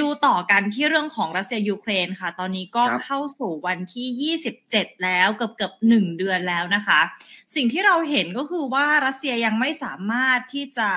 ดูต่อกันที่เรื่องของรัสเซียยูเครนค่ะ ตอนนี้ก็เข้าสู่วันที่ 27 แล้วเกือบเกือบหนึ่งเดือนแล้วนะคะ สิ่งที่เราเห็นก็คือว่ารัสเซียยังไม่สามารถที่จะ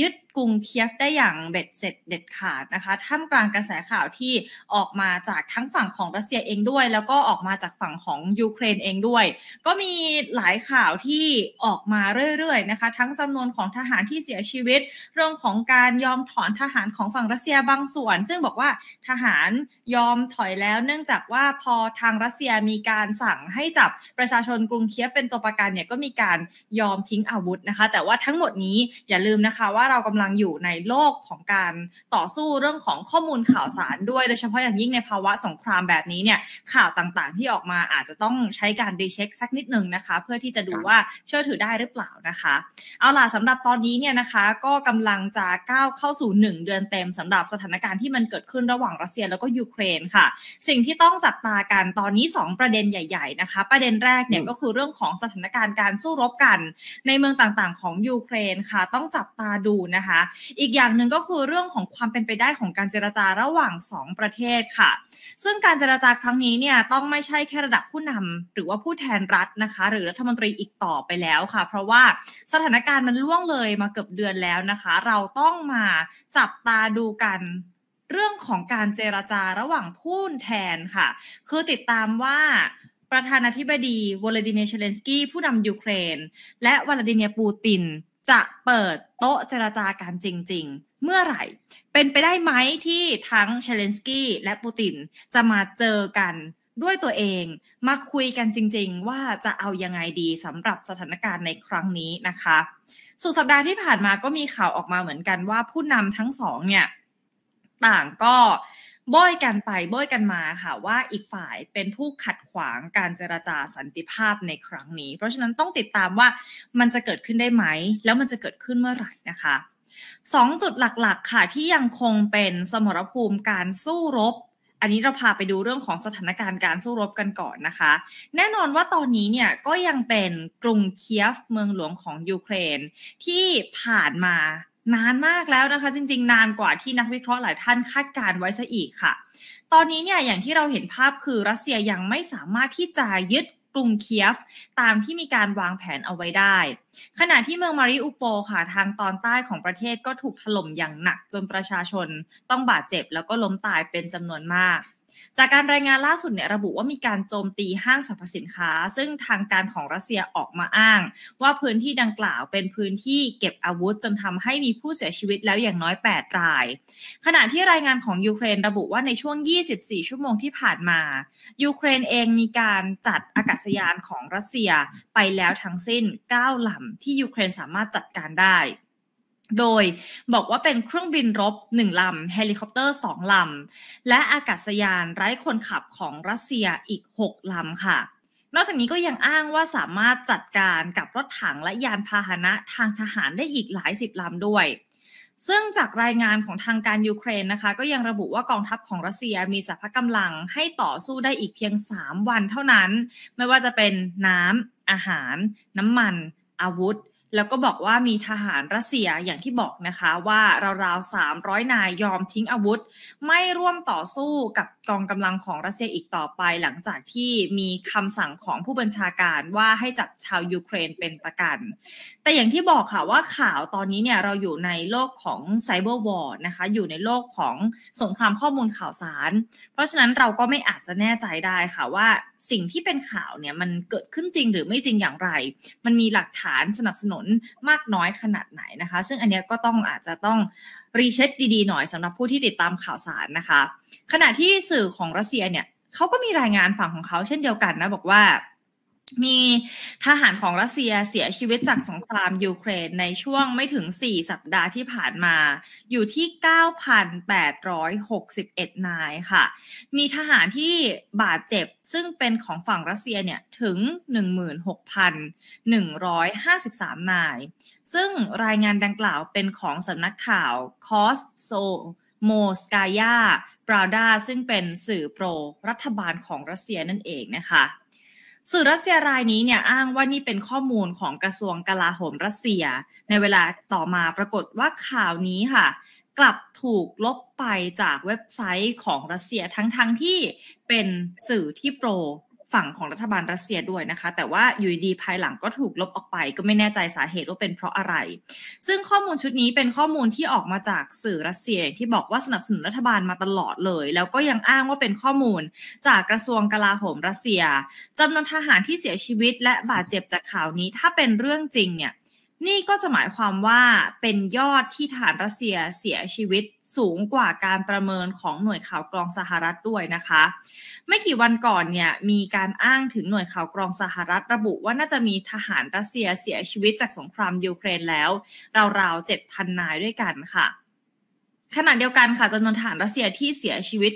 ยึดรุงเคียฟได้อย่างเบ็ดเสร็จเด็ดขาดนะคะท่ามกลางกระแสข่าวที่ออกมาจากทั้งฝั่งของรัสเซียเองด้วย แล้วก็ออกมาจากฝั่งของยูเครนเองด้วยก็มีหลายข่าวที่ออกมาเรื่อยๆนะคะทั้งจำนวนของทหารที่เสียชีวิต เรื่องของการยอมถอนทหารของฝั่งรัสเซียบางส่วน ซึ่งบอกว่าทหารยอมถอยแล้วเนื่องจากว่าพอทางรัสเซียมีการสั่งให้จับประชาชนกรุงเคียฟเป็นตัวประกันเนี่ยก็มีการยอมทิ้งอาวุธนะคะ แต่ว่าทั้งหมดนี้อย่าลืมนะคะว่าเรากำลังงอยู่ในโลกของการต่อสู้เรื่องของข้อมูลข่าวสารด้วยโดยเฉพาะอย่างยิ่งในภาวะสงครามแบบนี้เนี่ยข่าวต่างๆที่ออกมาอาจจะต้องใช้การดีเช็คสักนิดนึงนะคะเพื่อที่จะดูว่าเชื่อถือได้หรือเปล่านะคะเอาล่ะสำหรับตอนนี้เนี่ยนะคะ ก็กำลังจะ ก้าวเข้าสู่ 1 เดือนเต็ม สำหรับสถานการณ์ที่มันเกิดขึ้นระหว่างรัสเซียแล้วก็ยูเครนค่ะ สิ่งที่ต้องจับตากันตอนนี้ 2 ประเด็นใหญ่ๆ นะคะ ประเด็นแรกเนี่ยก็คือเรื่องของสถานการณ์การสู้รบกัน ในเมืองต่างๆ ของยูเครนค่ะ ต้องจับตาดูนะคะอีกอย่างหนึ่งก็คือเรื่องของความเป็นไปได้ของการเจรจาระหว่าง 2 ประเทศค่ะ ซึ่งการเจรจาครั้งนี้เนี่ยต้องไม่ใช่แค่ระดับผู้นำ หรือว่าผู้แทนรัฐนะคะ หรือรัฐมนตรีอีกต่อไปแล้วค่ะ เพราะว่าสถานการณ์มันล่วงเลยมาเกือบเดือนแล้วนะคะ เราต้องมาจับตาดูกันเรื่องของการเจรจาระหว่างผู้แทนค่ะคือติดตามว่า ประธานาธิบดีวลาดิเมียร์เชเลนสกี้ผู้นำยูเครน และวลาดิเมียร์ปูตินจะเปิดโต๊ะเจราจาการจริงๆ เมื่อไหร่ เป็นไปได้ไหมที่ทั้งเชเลนสกี้และปูติน จะมาเจอกันด้วยตัวเอง มาคุยกันจริงๆว่าจะเอายังไงดีสำหรับสถานการณ์ในครั้งนี้นะคะสุดสัปดาห์ที่ผ่านมาก็มีข่าวออกมาเหมือนกันว่าผู้นำทั้งสองเนี่ย ต่างก็บ้อยกันไปบ้อยกันมาค่ะว่าอีกฝ่ายเป็นผู้ขัดขวางการเจราจาสันติภาพในครั้งนี้ เพราะฉะนั้นต้องติดตามว่ามันจะเกิดขึ้นได้ไหม แล้วมันจะเกิดขึ้นเมื่อไหร่นะคะสองจุดหลักๆ ค่ะที่ยังคงเป็นสมรภูมิการสู้รบ อันนี้เราพาไปดูเรื่องของสถานการณ์การสู้รบกันก่อนนะคะ แน่นอนว่าตอนนี้เนี่ยก็ยังเป็นกรุงเคียฟเมืองหลวงของยูเครน ที่ผ่านมานานมากแล้วนะคะจริงๆ นานกว่าที่นักวิเคราะห์หลายท่านคาดการไว้ซะอีกค่ะ ตอนนี้เนี่ยอย่างที่เราเห็นภาพคือรัสเซียยังไม่สามารถที่จะยึดกรุงเคียฟตามที่มีการวางแผนเอาไว้ได้ ขณะที่เมืองมาริอุโปค่ะทางตอนใต้ของประเทศก็ถูกถล่มอย่างหนักจนประชาชนต้องบาดเจ็บ แล้วก็ล้มตายเป็นจำนวนมากจากการรายงานล่าสุดเนี่ยระบุว่ามีการโจมตีห้างสรรพสินค้าซึ่งทางการของรัสเซียออกมาอ้างว่าพื้นที่ดังกล่าวเป็นพื้นที่เก็บอาวุธจนทำให้มีผู้เสียชีวิตแล้วอย่างน้อย8ราย ขณะที่รายงานของยูเครนระบุว่าในช่วง 24 ชั่วโมงที่ผ่านมายูเครนเองมีการจัดอากาศยานของรัสเซียไปแล้วทั้งสิ้น9ลำที่ยูเครนสามารถจัดการได้โดยบอกว่าเป็นเครื่องบินรบ 1 ลำเฮลิคอปเตอร์ 2 ลำ และอากาศยานไร้คนขับของรัสเซียอีก 6 ลำค่ะ นอกจากนี้ก็ยังอ้างว่าสามารถจัดการกับรถถังและยานพาหนะ ทางทหารได้อีกหลายสิบลำด้วย ซึ่งจากรายงานของทางการยูเครนนะคะ ก็ยังระบุว่ากองทัพของรัสเซียมีสภาพกำลังให้ต่อสู้ได้อีกเพียง 3 วัน เท่านั้น ไม่ว่าจะเป็นน้ำอาหาร น้ำมัน อาวุธแล้วก็บอกว่ามีทหารรัสเซียอย่างที่บอกนะคะว่าราวๆ 300 นายยอมทิ้งอาวุธ ไม่ร่วมต่อสู้กับกองกำลังของรัสเซียอีกต่อไปหลังจากที่มีคำสั่งของผู้บัญชาการว่าให้จับชาวยูเครนเป็นประกัน แต่อย่างที่บอกค่ะว่าข่าวตอนนี้เนี่ยเราอยู่ในโลกของไซเบอร์วอร์นะคะ อยู่ในโลกของสงครามข้อมูลข่าวสาร เพราะฉะนั้นเราก็ไม่อาจจะแน่ใจได้ค่ะว่าสิ่งที่เป็นข่าวเนี่ยมันเกิดขึ้นจริงหรือไม่จริงอย่างไร มันมีหลักฐานสนับสนุนมากน้อยขนาดไหนนะคะ ซึ่งอันนี้ก็ต้องอาจจะต้องรีเช็คดีๆหน่อยสำหรับผู้ที่ติดตามข่าวสารนะคะ ขณะที่สื่อของรัสเซียเนี่ยเขาก็มีรายงานฝั่งของเขาเช่นเดียวกันนะบอกว่ามีทหารของรัสเซียเสียชีวิตจากสงครามยูเครนในช่วงไม่ถึง 4 สัปดาห์ที่ผ่านมาอยู่ที่ 9,861 นายค่ะ มีทหารที่บาดเจ็บซึ่งเป็นของฝั่งรัสเซียเนี่ยถึง 16,153นาย ซึ่งรายงานดังกล่าวเป็นของสำนักข่าวคอสโซโมสกายาปราดาซึ่งเป็นสื่อโปรรัฐบาลของรัสเซียนั่นเองนะคะสื่อรัสเซียรายนี้เนี่ยอ้างว่านี่เป็นข้อมูลของกระทรวงกลาโหมรัสเซีย ในเวลาต่อมาปรากฏว่าข่าวนี้ค่ะ กลับถูกลบไปจากเว็บไซต์ของรัสเซียทั้งๆทที่เป็นสื่อที่โปรฝั่งของรัฐบาลรัสเซียด้วยนะคะแต่ว่าอยู่ดีภายหลังก็ถูกลบออกไปก็ไม่แน่ใจสาเหตุว่าเป็นเพราะอะไร ซึ่งข้อมูลชุดนี้เป็นข้อมูลที่ออกมาจากสื่อรัสเซียที่บอกว่าสนับสนุนรัฐบาลมาตลอดเลย แล้วก็ยังอ้างว่าเป็นข้อมูล จากกระทรวงกลาโหมรัสเซียจำนวนทหารที่เสียชีวิตและบาดเจ็บจากข่าวนี้ถ้าเป็นเรื่องจริงเนี่ยนี่ก็จะหมายความว่าเป็นยอดที่ฐานรัสเซียเสียชีวิตสูงกว่าการประเมินของหน่วยข่าว กรองสหรัฐด้วยนะคะ ไม่กี่วันก่อนเนี่ยมีการอ้างถึงหน่วยข่าวกรองสหรัฐระบุว่าน่าจะมีทหารรัสเซียเสียชีวิตจากสงครามยูเครนแล้วราวๆ7,000นายด้วยกันค่ะ ขณะเดียวกันค่ะจำนวนทหารรัสเซียที่เสียชีวิต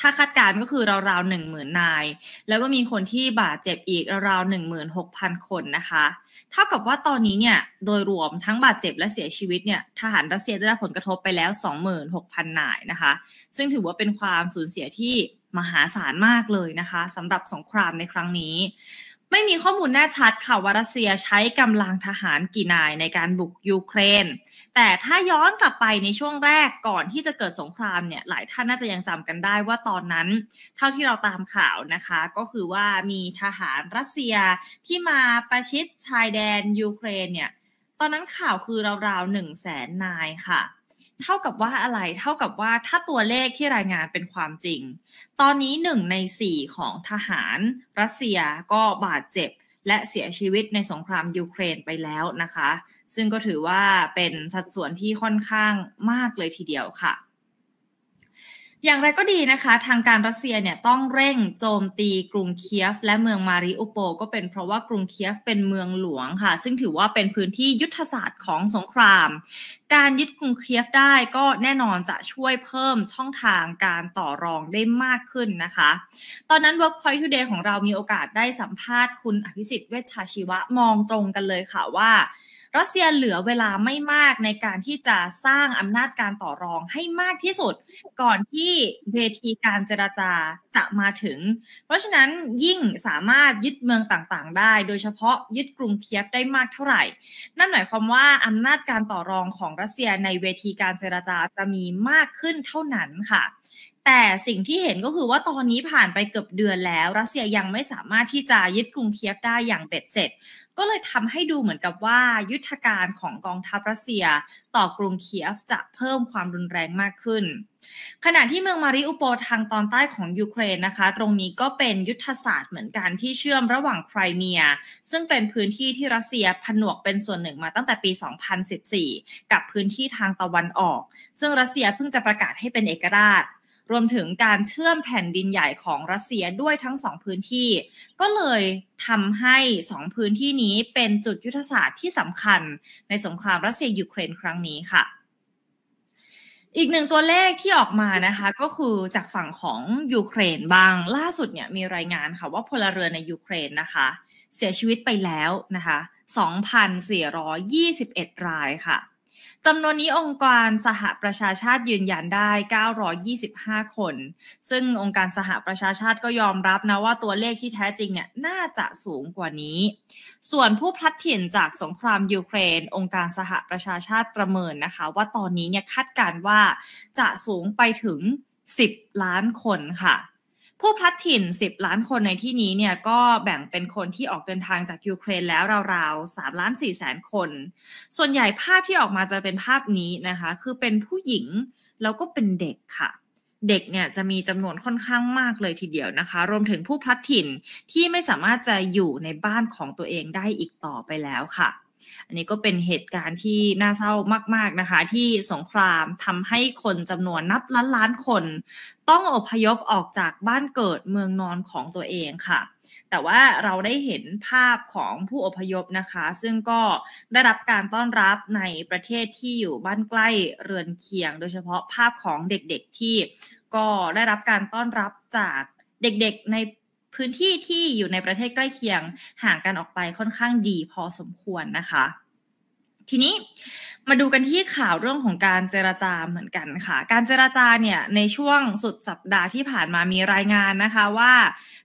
ถ้าคาดการณ์ก็คือราวๆหนึ่งหมื่นนาย แล้วก็มีคนที่บาดเจ็บอีกราวๆหนึ่งหมื่นหกพันคนนะคะ เท่ากับว่าตอนนี้เนี่ยโดยรวมทั้งบาดเจ็บและเสียชีวิตเนี่ยทหารรัสเซียได้รับผลกระทบไปแล้วสอหกพันนายนะคะ ซึ่งถือว่าเป็นความสูญเสียที่มหาศาลมากเลยนะคะสำหรับสงครามในครั้งนี้ไม่มีข้อมูลแน่ชัดค่ะว่ารัสเซียใช้กำลังทหารกี่นายในการบุกยูเครน แต่ถ้าย้อนกลับไปในช่วงแรกก่อนที่จะเกิดสงครามเนี่ย หลายท่านน่าจะยังจำกันได้ว่าตอนนั้น เท่าที่เราตามข่าวนะคะก็คือว่ามีทหารรัสเซียที่มาประชิดชายแดนยูเครนเนี่ย ตอนนั้นข่าวคือราวๆหนึ่งแสนนายค่ะเท่ากับว่าอะไร เท่ากับว่าถ้าตัวเลขที่รายงานเป็นความจริง ตอนนี้หนึ่งในสี่ของทหาร รัสเซียก็บาดเจ็บและเสียชีวิตในสงครามยูเครนไปแล้วนะคะ ซึ่งก็ถือว่าเป็นสัดส่วนที่ค่อนข้างมากเลยทีเดียวค่ะอย่างไรก็ดีนะคะ ทางการรัสเซียเนี่ยต้องเร่งโจมตีกรุงเคียฟและเมืองมาริอุโปก็เป็นเพราะว่ากรุงเคียฟเป็นเมืองหลวงค่ะ ซึ่งถือว่าเป็นพื้นที่ยุทธศาสตร์ของสงคราม การยึดกรุงเคียฟได้ก็แน่นอนจะช่วยเพิ่มช่องทางการต่อรองได้มากขึ้นนะคะ ตอนนั้น Workpoint Today ของเรามีโอกาสได้สัมภาษณ์คุณอภิสิทธิ์เวชชาชีวะมองตรงกันเลยค่ะว่ารัสเซียเหลือเวลาไม่มากในการที่จะสร้างอำนาจการต่อรองให้มากที่สุด ก่อนที่เวทีการเจราจาจะมาถึง เพราะฉะนั้นยิ่งสามารถยึดเมืองต่างๆ ได้ โดยเฉพาะยึดกรุงเคียฟได้มากเท่าไหร่ นั่นหมายความว่าอำนาจการต่อรองของรัสเซียในเวทีการเจราจาจะมีมากขึ้นเท่านั้นค่ะแต่สิ่งที่เห็นก็คือว่าตอนนี้ผ่านไปเกือบเดือนแล้วรัสเซียยังไม่สามารถที่จะยึดกรุงเคียฟได้อย่างเบ็ดเสร็จ ก็เลยทำให้ดูเหมือนกับว่ายุทธการของกองทัพรัสเซียต่อกรุงเคียฟจะเพิ่มความรุนแรงมากขึ้น ขณะที่เมืองมาริอุโปทางตอนใต้ของยูเครนนะคะ ตรงนี้ก็เป็นยุทธศาสตร์เหมือนกันที่เชื่อมระหว่างไครเมีย ซึ่งเป็นพื้นที่ที่รัสเซียผนวกเป็นส่วนหนึ่งมาตั้งแต่ปี 2014 กับพื้นที่ทางตะวันออก ซึ่งรัสเซียเพิ่งจะประกาศให้เป็นเอกราชรวมถึงการเชื่อมแผ่นดินใหญ่ของรัสเซียด้วยทั้งสองพื้นที่ ก็เลยทำให้สองพื้นที่นี้เป็นจุดยุทธศาสตร์ที่สำคัญในสงครามรัสเซียยูเครนครั้งนี้ค่ะ อีกหนึ่งตัวเลขที่ออกมานะคะ ก็คือจากฝั่งของยูเครนบ้างล่าสุดเนี่ยมีรายงานค่ะว่าพลเรือนในยูเครนนะคะ เสียชีวิตไปแล้วนะคะ 2,421 รายค่ะจำนวนนี้องค์การสหประชาชาติยืนยันได้ 925 คน ซึ่งองค์การสหประชาชาติก็ยอมรับนะว่าตัวเลขที่แท้จริงเนี่ยน่าจะสูงกว่านี้ ส่วนผู้พลัดถิ่นจากสงครามยูเครน องค์การสหประชาชาติประเมินนะคะว่าตอนนี้เนี่ยคาดการว่าจะสูงไปถึง 10 ล้านคนค่ะผู้พลัดถิ่น10 ล้านคนในที่นี้เนี่ยก็แบ่งเป็นคนที่ออกเดินทางจากยูเครนแล้วราวๆ3ล้าน4แสนคน ส่วนใหญ่ภาพที่ออกมาจะเป็นภาพนี้นะคะ คือเป็นผู้หญิงแล้วก็เป็นเด็กค่ะ เด็กเนี่ยจะมีจำนวนค่อนข้างมากเลยทีเดียวนะคะ รวมถึงผู้พลัดถิ่นที่ไม่สามารถจะอยู่ในบ้านของตัวเองได้อีกต่อไปแล้วค่ะอันนี้ก็เป็นเหตุการณ์ที่น่าเศร้ามากๆนะคะที่สงครามทำให้คนจำนวนนับล้านล้านคน ต้องอพยพออกจากบ้านเกิดเมืองนอนของตัวเองค่ะ แต่ว่าเราได้เห็นภาพของผู้อพยพนะคะ ซึ่งก็ได้รับการต้อนรับในประเทศที่อยู่บ้านใกล้เรือนเคียง โดยเฉพาะภาพของเด็กๆที่ก็ได้รับการต้อนรับจากเด็กๆในพื้นที่ที่อยู่ในประเทศใกล้เคียงห่างกันออกไปค่อนข้างดีพอสมควรนะคะ ทีนี้มาดูกันที่ข่าวเรื่องของการเจรจาเหมือนกันค่ะ การเจรจาเนี่ยในช่วงสุดสัปดาห์ที่ผ่านมามีรายงานนะคะ ว่า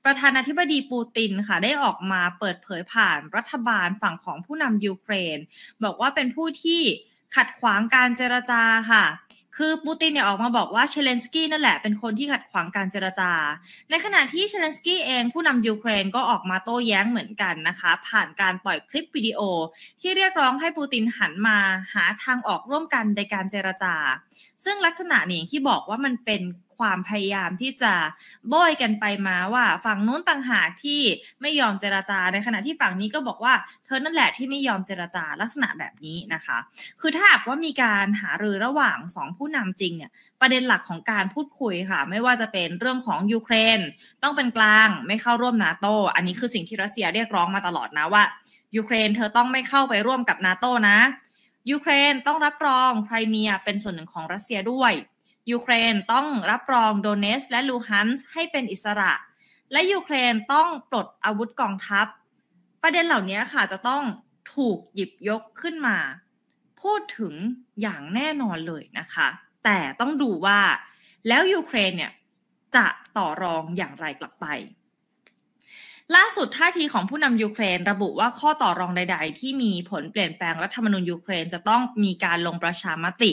ประธานาธิบดีปูตินค่ะ ได้ออกมาเปิดเผยผ่านรัฐบาลฝั่งของผู้นำยูเครน บอกว่าเป็นผู้ที่ขัดขวางการเจรจาค่ะคือปูตินเนี่ยออกมาบอกว่าเชเลนสกี้นั่นแหละเป็นคนที่ขัดขวางการเจรจา ในขณะที่เชเลนสกี้เองผู้นำยูเครนก็ออกมาโต้แย้งเหมือนกันนะคะ ผ่านการปล่อยคลิปวิดีโอที่เรียกร้องให้ปูตินหันมาหาทางออกร่วมกันในการเจรจาซึ่งลักษณะนี้องที่บอกว่ามันเป็นความพยายามที่จะโบยกันไปมาว่าฝั่งนู้นต่างหากที่ไม่ยอมเจราจาในขณะที่ฝั่งนี้ก็บอกว่าเธอนั่นแหละที่ไม่ยอมเจราจาลักษณะแบบนี้นะคะ คือถ้าหากว่ามีการหารือระหว่าง2ผู้นำจริงเนี่ยประเด็นหลักของการพูดคุยค่ะ ไม่ว่าจะเป็นเรื่องของยูเครนต้องเป็นกลางไม่เข้าร่วมนาโต อันนี้คือสิ่งที่รัสเซียเรียกร้องมาตลอดนะว่ายูเครนเธอต้องไม่เข้าไปร่วมกับ นาโตนะยูเครนต้องรับรองไครเมียเป็นส่วนหนึ่งของรัสเซียด้วยยูเครนต้องรับรอง โดเนส และลูฮันส์ให้เป็นอิสระ และยูเครนต้องปลดอาวุธกองทัพ ประเด็นเหล่านี้ค่ะจะต้องถูกหยิบยกขึ้นมา พูดถึงอย่างแน่นอนเลยนะคะ แต่ต้องดูว่าแล้วยูเครนเนี่ยจะต่อรองอย่างไรกลับไปล่าสุดท่าทีของผู้นำยูเครนระบุว่าข้อต่อรองใด ๆ ที่มีผลเปลี่ยนแปลงรัฐธรรมนูญยูเครนจะต้องมีการลงประชามติ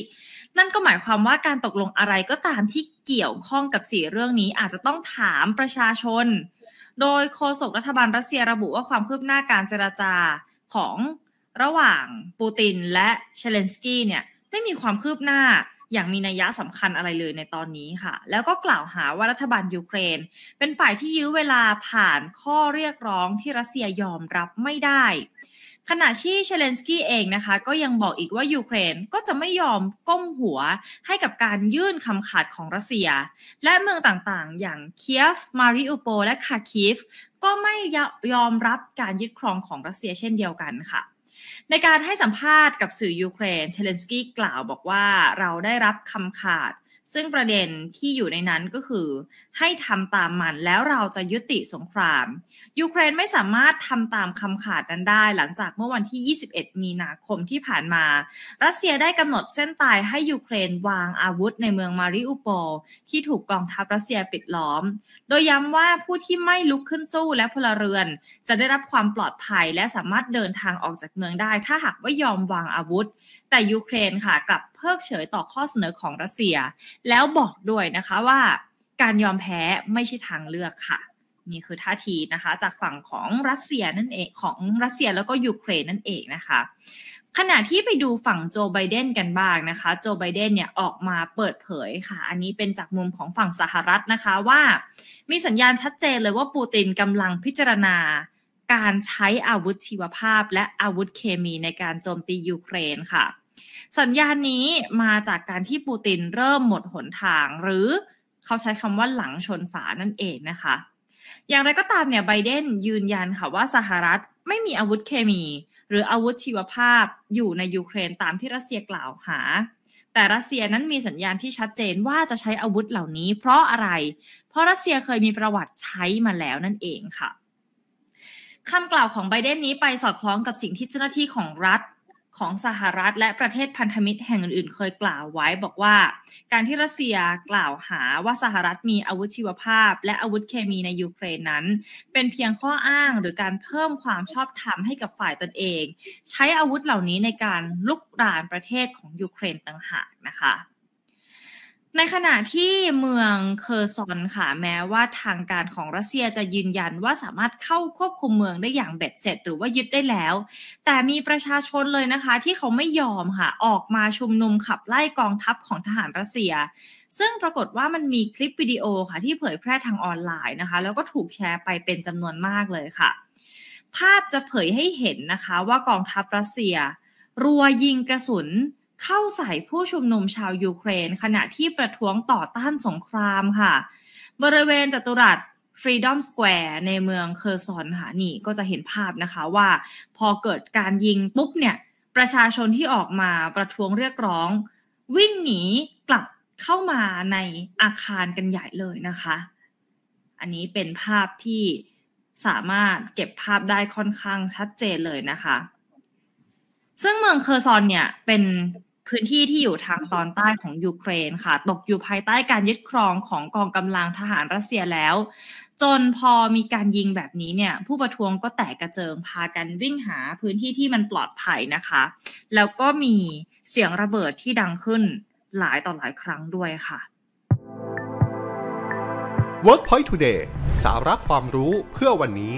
นั่นก็หมายความว่าการตกลงอะไรก็ตามที่เกี่ยวข้องกับสี่เรื่องนี้อาจจะต้องถามประชาชน โดยโฆษกรัฐบาลรัสเซียระบุว่าความคืบหน้าการเจราจาของระหว่างปูตินและเชเลนสกี้เนี่ยไม่มีความคืบหน้าอย่างมีนัยยะสำคัญอะไรเลยในตอนนี้ค่ะ แล้วก็กล่าวหาว่ารัฐบาลยูเครน เป็นฝ่ายที่ยื้อเวลาผ่านข้อเรียกร้องที่รัสเซียยอมรับไม่ได้ ขณะที่เชเลนสกี้เองนะคะ ก็ยังบอกอีกว่า ยูเครนก็จะไม่ยอมก้มหัว ให้กับการยื่นคำขาดของรัสเซีย และเมืองต่างๆ อย่างเคียฟ มาริอุโปและคาคิฟก็ไม่ยอมรับการยึดครองของรัสเซียเช่นเดียวกันค่ะในการให้สัมภาษณ์กับสื่อยูเครน เชเลนสกี้กล่าวบอกว่าเราได้รับคำขาด ซึ่งประเด็นที่อยู่ในนั้นก็คือให้ทำตามมันแล้วเราจะยุติสงครามยูเครนไม่สามารถทำตามคำขาดนั้นได้ หลังจากเมื่อวันที่ 21 มีนาคมที่ผ่านมา รัสเซียได้กำหนดเส้นตายให้ยูเครนวางอาวุธในเมืองมาริอุโปที่ถูกกองทัพรัสเซียปิดล้อม โดยย้ำว่าผู้ที่ไม่ลุกขึ้นสู้และพลเรือน จะได้รับความปลอดภัยและสามารถเดินทางออกจากเมืองได้ ถ้าหากว่ายอมวางอาวุธ แต่ยูเครนค่ะกลับเพิกเฉยต่อข้อเสนอของรัสเซีย แล้วบอกด้วยนะคะว่าการยอมแพ้ไม่ใช่ทางเลือกค่ะ นี่คือท่าทีนะคะจากฝั่งของรัสเซียนั่นเองของรัสเซียแล้วก็ยูเครนนั่นเองนะคะ ขณะที่ไปดูฝั่งโจไบเดนกันบ้างนะคะ โจไบเดนเนี่ยออกมาเปิดเผยค่ะ อันนี้เป็นจากมุมของฝั่งสหรัฐนะคะว่ามีสัญญาณชัดเจนเลยว่าปูตินกำลังพิจารณา การใช้อาวุธชีวภาพและอาวุธเคมีในการโจมตียูเครนค่ะ สัญญาณนี้มาจากการที่ปูตินเริ่มหมดหนทางหรือเขาใช้คำว่าหลังชนฝานั่นเองนะคะ อย่างไรก็ตามเนี่ยไบเดนยืนยันค่ะว่าสหรัฐไม่มีอาวุธเคมีหรืออาวุธชีวภาพอยู่ในยูเครนตามที่รัสเซียกล่าวหา แต่รัสเซียนั้นมีสัญญาณที่ชัดเจนว่าจะใช้อาวุธเหล่านี้เพราะอะไร เพราะรัสเซียเคยมีประวัติใช้มาแล้วนั่นเองค่ะคำกล่าวของไบเดนนี้ไปสอดคล้องกับสิ่งที่เจ้าหน้าที่ของรัฐของสหรัฐและประเทศพันธมิตรแห่งอื่นๆเคยกล่าวไว้บอกว่า การที่รัสเซียกล่าวหาว่าสหรัฐมีอาวุธชีวภาพและอาวุธเคมีในยูเครนนั้น เป็นเพียงข้ออ้างหรือการเพิ่มความชอบธรรมให้กับฝ่ายตนเอง ใช้อาวุธเหล่านี้ในการลุกรานประเทศของยูเครนต่างหากนะคะในขณะที่เมืองเคอร์ซอนค่ะแม้ว่าทางการของรัสเซียจะยืนยันว่าสามารถเข้าควบคุมเมืองได้อย่างเบ็ดเสร็จหรือว่ายึดได้แล้ว แต่มีประชาชนเลยนะคะ ที่เขาไม่ยอมค่ะ ออกมาชุมนุมขับไล่กองทัพของทหารรัสเซีย ซึ่งปรากฏว่ามันมีคลิปวิดีโอค่ะ ที่เผยแพร่ทางออนไลน์นะคะ แล้วก็ถูกแชร์ไปเป็นจำนวนมากเลยค่ะ ภาพจะเผยให้เห็นนะคะ ว่ากองทัพรัสเซีย รัวยิงกระสุนเข้าใส่ผู้ชุมนุมชาว ยูเครน ขณะที่ประท้วงต่อต้านสงครามค่ะ บริเวณจัตุรัส Freedom Square ในเมืองเคอร์ซอนค่ะนี่ก็จะเห็นภาพนะคะว่าพอเกิดการยิงปุ๊บเนี่ย ประชาชนที่ออกมาประท้วงเรียกร้อง วิ่งหนีกลับเข้ามาในอาคารกันใหญ่เลยนะคะ อันนี้เป็นภาพที่สามารถเก็บภาพได้ค่อนข้างชัดเจนเลยนะคะ ซึ่งเมืองเคอร์ซอนเนี่ยเป็นพื้นที่ที่อยู่ทางตอนใต้ของยูเครนค่ะ ตกอยู่ภายใต้การยึดครองของกองกำลังทหารรัสเซียแล้ว จนพอมีการยิงแบบนี้เนี่ยผู้ประท้วงก็แตกกระเจิง พากันวิ่งหาพื้นที่ที่มันปลอดภัยนะคะ แล้วก็มีเสียงระเบิดที่ดังขึ้นหลายต่อหลายครั้งด้วยค่ะ Workpoint Today สาระความรู้เพื่อวันนี้